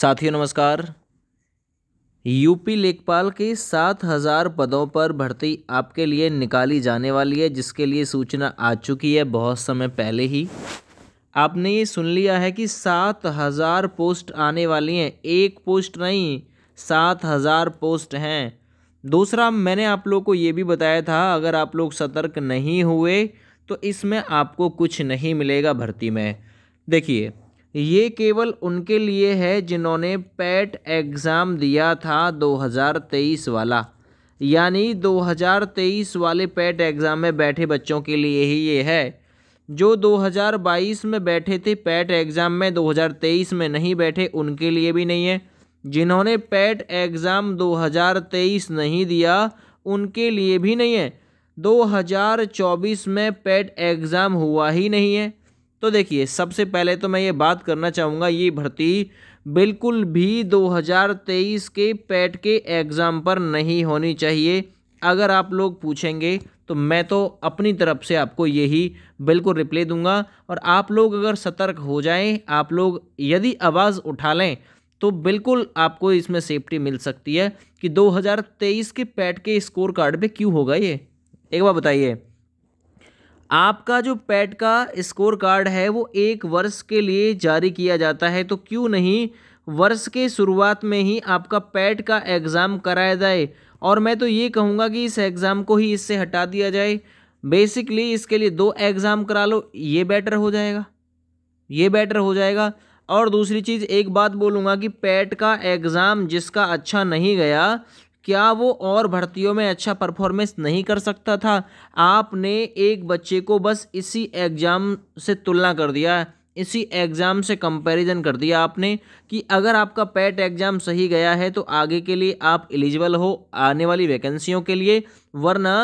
साथियों नमस्कार यूपी लेखपाल के सात हज़ार पदों पर भर्ती आपके लिए निकाली जाने वाली है जिसके लिए सूचना आ चुकी है बहुत समय पहले ही आपने ये सुन लिया है कि सात हज़ार पोस्ट आने वाली हैं एक पोस्ट नहीं सात हज़ार पोस्ट हैं दूसरा मैंने आप लोग को ये भी बताया था अगर आप लोग सतर्क नहीं हुए तो इसमें आपको कुछ नहीं मिलेगा भर्ती में देखिए ये केवल उनके लिए है जिन्होंने पैट एग्ज़ाम दिया था 2023 वाला यानी 2023 वाले पैट एग्ज़ाम में बैठे बच्चों के लिए ही ये है जो 2022 में बैठे थे पैट एग्ज़ाम में 2023 में नहीं बैठे उनके लिए भी नहीं है जिन्होंने पैट एग्ज़ाम 2023 नहीं दिया उनके लिए भी नहीं है 2024 में पैट एग्ज़ाम हुआ ही नहीं है तो देखिए सबसे पहले तो मैं ये बात करना चाहूँगा ये भर्ती बिल्कुल भी 2023 के पैट के एग्ज़ाम पर नहीं होनी चाहिए अगर आप लोग पूछेंगे तो मैं तो अपनी तरफ से आपको यही बिल्कुल रिप्लाई दूंगा और आप लोग अगर सतर्क हो जाएं आप लोग यदि आवाज़ उठा लें तो बिल्कुल आपको इसमें सेफ्टी मिल सकती है कि 2023 के पैट के स्कोर कार्ड पे क्यों होगा ये एक बार बताइए आपका जो पैट का स्कोर कार्ड है वो एक वर्ष के लिए जारी किया जाता है तो क्यों नहीं वर्ष के शुरुआत में ही आपका पैट का एग्ज़ाम कराया जाए और मैं तो ये कहूँगा कि इस एग्ज़ाम को ही इससे हटा दिया जाए बेसिकली इसके लिए दो एग्ज़ाम करा लो ये बेटर हो जाएगा ये बेटर हो जाएगा और दूसरी चीज़ एक बात बोलूँगा कि पैट का एग्ज़ाम जिसका अच्छा नहीं गया क्या वो और भर्तियों में अच्छा परफॉर्मेंस नहीं कर सकता था आपने एक बच्चे को बस इसी एग्ज़ाम से तुलना कर दिया इसी एग्ज़ाम से कंपैरिजन कर दिया आपने कि अगर आपका पैट एग्ज़ाम सही गया है तो आगे के लिए आप एलिजिबल हो आने वाली वैकेंसियों के लिए वरना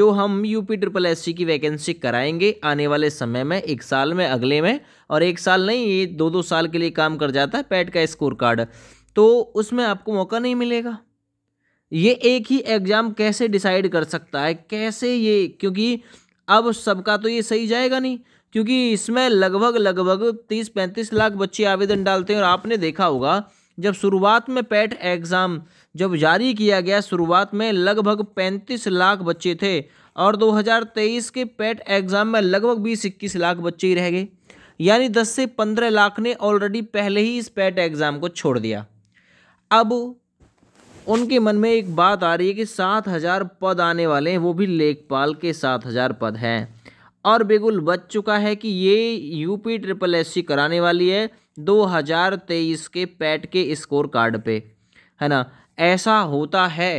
जो हम यूपी ट्रिपल एस की वैकेंसी कराएंगे आने वाले समय में एक साल में अगले में और एक साल नहीं ये दो दो साल के लिए काम कर जाता है पैट का स्कोर कार्ड तो उसमें आपको मौका नहीं मिलेगा ये एक ही एग्ज़ाम कैसे डिसाइड कर सकता है कैसे ये क्योंकि अब सबका तो ये सही जाएगा नहीं क्योंकि इसमें लगभग लगभग तीस पैंतीस लाख बच्चे आवेदन डालते हैं और आपने देखा होगा जब शुरुआत में पैट एग्ज़ाम e जब जारी किया गया शुरुआत में लगभग पैंतीस लाख बच्चे थे और 2023 के पैट एग्ज़ाम e में लगभग बीस इक्कीस लाख बच्चे ही रह गए यानी दस से पंद्रह लाख ने ऑलरेडी पहले ही इस पैट एग्ज़ाम e को छोड़ दिया अब उनके मन में एक बात आ रही है कि सात हज़ार पद आने वाले हैं वो भी लेखपाल के सात हज़ार पद हैं और बेगुल बच चुका है कि ये यूपी ट्रिपल एस सी कराने वाली है दो हज़ार तेईस के पैट के स्कोर कार्ड पे है ना ऐसा होता है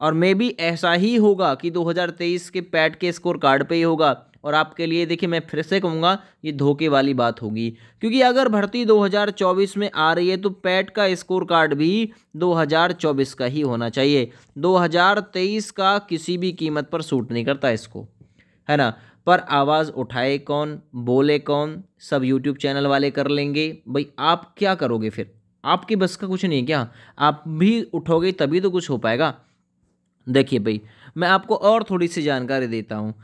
और मे भी ऐसा ही होगा कि 2023 के पैट के स्कोर कार्ड पे ही होगा और आपके लिए देखिए मैं फिर से कहूँगा ये धोखे वाली बात होगी क्योंकि अगर भर्ती 2024 में आ रही है तो पैट का स्कोर कार्ड भी 2024 का ही होना चाहिए 2023 का किसी भी कीमत पर सूट नहीं करता इसको है ना पर आवाज़ उठाए कौन बोले कौन सब यूट्यूब चैनल वाले कर लेंगे भाई आप क्या करोगे फिर आपके बस का कुछ नहीं क्या आप भी उठोगे तभी तो कुछ हो पाएगा देखिए भाई मैं आपको और थोड़ी सी जानकारी देता हूँ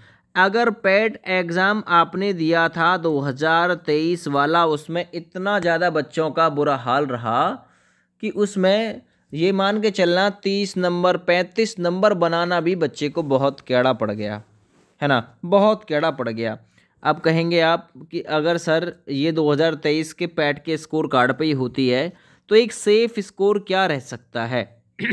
अगर पेट एग्ज़ाम आपने दिया था 2023 वाला उसमें इतना ज़्यादा बच्चों का बुरा हाल रहा कि उसमें ये मान के चलना तीस नंबर पैंतीस नंबर बनाना भी बच्चे को बहुत कैड़ा पड़ गया है ना बहुत कैड़ा पड़ गया अब कहेंगे आप कि अगर सर ये 2023 के पैट के स्कोर कार्ड पे ही होती है तो एक सेफ़ स्कोर क्या रह सकता है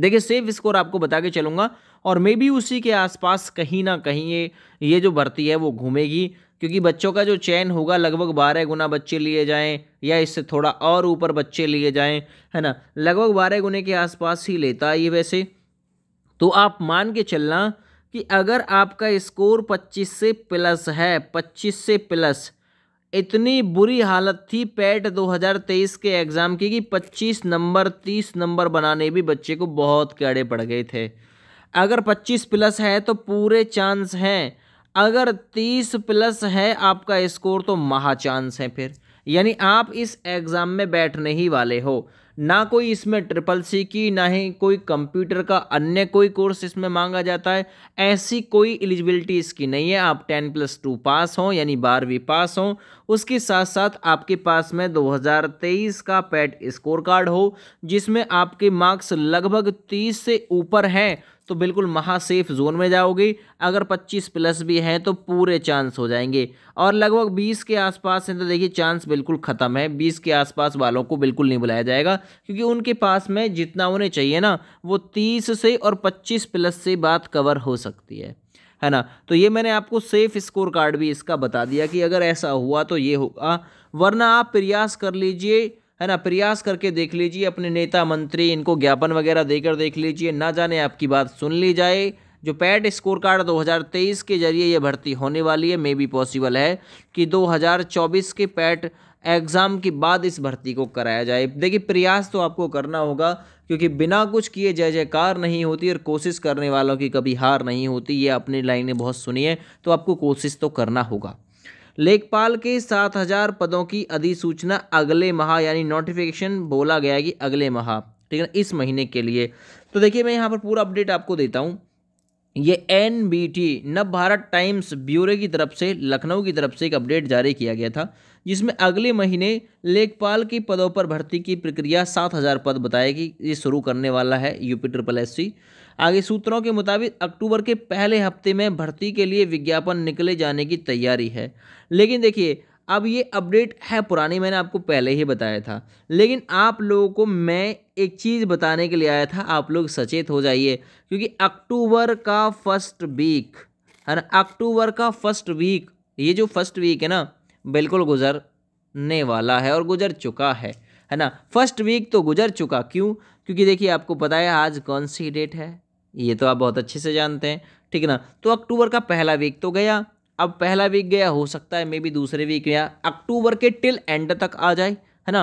देखिए सेफ़ स्कोर आपको बता के चलूँगा और मे बी उसी के आसपास कहीं ना कहीं ये ये जो भर्ती है वो घूमेगी क्योंकि बच्चों का जो चयन होगा लगभग बारह गुना बच्चे लिए जाएं या इससे थोड़ा और ऊपर बच्चे लिए जाएं है ना लगभग बारह गुने के आसपास ही लेता है ये वैसे तो आप मान के चलना कि अगर आपका स्कोर 25 से प्लस है 25 से प्लस इतनी बुरी हालत थी पैट 2023 के एग्ज़ाम की कि 25 नंबर 30 नंबर बनाने भी बच्चे को बहुत कड़े पड़ गए थे अगर पच्चीस प्लस है तो पूरे चांस हैं अगर तीस प्लस है आपका स्कोर तो महा चांस है फिर यानी आप इस एग्ज़ाम में बैठने ही वाले हो ना कोई इसमें ट्रिपल सी की ना ही कोई कंप्यूटर का अन्य कोई कोर्स इसमें मांगा जाता है ऐसी कोई एलिजिबिलिटी इसकी नहीं है आप टेन प्लस टू पास हों यानी बारहवीं पास हों उसके साथ साथ आपके पास में 2023 का पैट स्कोर कार्ड हो जिसमें आपके मार्क्स लगभग 30 से ऊपर हैं तो बिल्कुल महासेफ जोन में जाओगे अगर 25 प्लस भी हैं तो पूरे चांस हो जाएंगे और लगभग 20 के आसपास हैं तो देखिए चांस बिल्कुल ख़त्म है 20 के आसपास वालों को बिल्कुल नहीं बुलाया जाएगा क्योंकि उनके पास में जितना उन्हें चाहिए ना वो 30 से और 25 प्लस से बात कवर हो सकती है है ना तो ये मैंने आपको सेफ स्कोर कार्ड भी इसका बता दिया कि अगर ऐसा हुआ तो ये होगा वरना आप प्रयास कर लीजिए है ना प्रयास करके देख लीजिए अपने नेता मंत्री इनको ज्ञापन वगैरह देकर देख लीजिए ना जाने आपकी बात सुन ली जाए जो पैट स्कोर कार्ड 2023 के जरिए ये भर्ती होने वाली है मे बी पॉसिबल है कि 2024 के पैट एग्ज़ाम के बाद इस भर्ती को कराया जाए देखिए प्रयास तो आपको करना होगा क्योंकि बिना कुछ किए जय जयकार नहीं होती और कोशिश करने वालों की कभी हार नहीं होती ये अपनी लाइन में बहुत सुनी है तो आपको कोशिश तो करना होगा लेखपाल के सात हज़ार पदों की अधिसूचना अगले माह यानी नोटिफिकेशन बोला गया है कि अगले माह ठीक है इस महीने के लिए तो देखिए मैं यहाँ पर पूरा अपडेट आपको देता हूँ ये एन बी टी नव भारत टाइम्स ब्यूरो की तरफ से लखनऊ की तरफ से एक अपडेट जारी किया गया था जिसमें अगले महीने लेखपाल की पदों पर भर्ती की प्रक्रिया सात हज़ार पद बताएगी ये शुरू करने वाला है यूपी ट्रिपल एस आगे सूत्रों के मुताबिक अक्टूबर के पहले हफ्ते में भर्ती के लिए विज्ञापन निकले जाने की तैयारी है लेकिन देखिए अब ये अपडेट है पुरानी मैंने आपको पहले ही बताया था लेकिन आप लोगों को मैं एक चीज़ बताने के लिए आया था आप लोग सचेत हो जाइए क्योंकि अक्टूबर का फर्स्ट वीक है ना अक्टूबर का फर्स्ट वीक ये जो फर्स्ट वीक है ना बिल्कुल गुजरने वाला है और गुजर चुका है है ना फर्स्ट वीक तो गुजर चुका क्यों क्योंकि देखिए आपको पता है आज कौन सी डेट है ये तो आप बहुत अच्छे से जानते हैं ठीक है ना तो अक्टूबर का पहला वीक तो गया अब पहला वीक गया हो सकता है मे बी दूसरे वीक या अक्टूबर के टिल एंड तक आ जाए है ना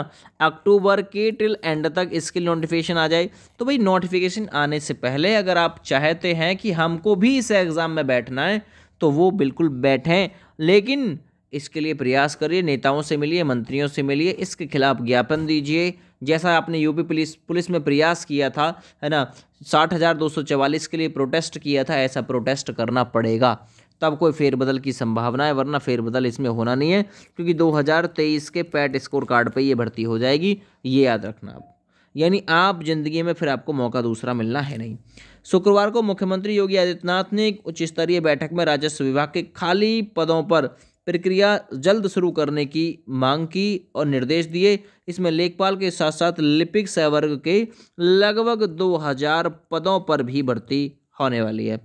अक्टूबर के टिल एंड तक इसके नोटिफिकेशन आ जाए तो भाई नोटिफिकेशन आने से पहले अगर आप चाहते हैं कि हमको भी इस एग्ज़ाम में बैठना है तो वो बिल्कुल बैठें लेकिन इसके लिए प्रयास करिए नेताओं से मिलिए मंत्रियों से मिलिए इसके खिलाफ ज्ञापन दीजिए जैसा आपने यूपी पुलिस पुलिस में प्रयास किया था है ना साठ हज़ार दो सौ चवालीस के लिए प्रोटेस्ट किया था ऐसा प्रोटेस्ट करना पड़ेगा तब कोई फेरबदल की संभावना है वरना फेरबदल इसमें होना नहीं है क्योंकि 2023 के पैट स्कोर कार्ड पर ये भर्ती हो जाएगी ये याद रखना आप यानी आप जिंदगी में फिर आपको मौका दूसरा मिलना है नहीं शुक्रवार को मुख्यमंत्री योगी आदित्यनाथ ने एक उच्च स्तरीय बैठक में राजस्व विभाग के खाली पदों पर प्रक्रिया जल्द शुरू करने की मांग की और निर्देश दिए इसमें लेखपाल के साथ साथ लिपिक सहवर्ग के लगभग 2000 पदों पर भी भर्ती होने वाली है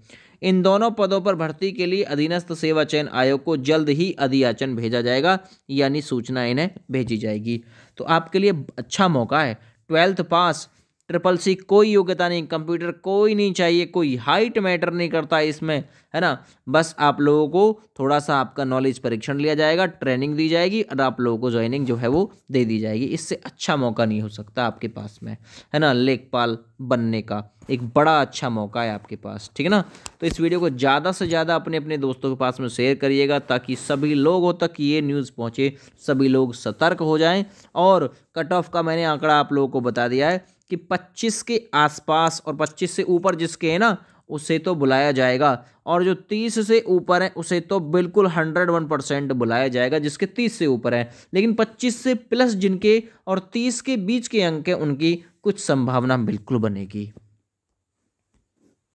इन दोनों पदों पर भर्ती के लिए अधीनस्थ सेवा चयन आयोग को जल्द ही अधियाचन भेजा जाएगा यानी सूचना इन्हें भेजी जाएगी तो आपके लिए अच्छा मौका है ट्वेल्थ पास ट्रिपल सी कोई योग्यता नहीं कंप्यूटर कोई नहीं चाहिए कोई हाइट मैटर नहीं करता इसमें है ना बस आप लोगों को थोड़ा सा आपका नॉलेज परीक्षण लिया जाएगा ट्रेनिंग दी जाएगी और आप लोगों को ज्वाइनिंग जो है वो दे दी जाएगी इससे अच्छा मौका नहीं हो सकता आपके पास में है ना लेखपाल बनने का एक बड़ा अच्छा मौका है आपके पास ठीक है ना तो इस वीडियो को ज़्यादा से ज़्यादा अपने अपने दोस्तों के पास में शेयर करिएगा ताकि सभी लोगों तक ये न्यूज़ पहुँचे सभी लोग सतर्क हो जाएँ और कट ऑफ का मैंने आंकड़ा आप लोगों को बता दिया है कि 25 के आसपास और 25 से ऊपर जिसके हैं ना उसे तो बुलाया जाएगा और जो 30 से ऊपर है उसे तो बिल्कुल 101 परसेंट बुलाया जाएगा जिसके 30 से ऊपर है लेकिन 25 से प्लस जिनके और 30 के बीच के अंक हैं उनकी कुछ संभावना बिल्कुल बनेगी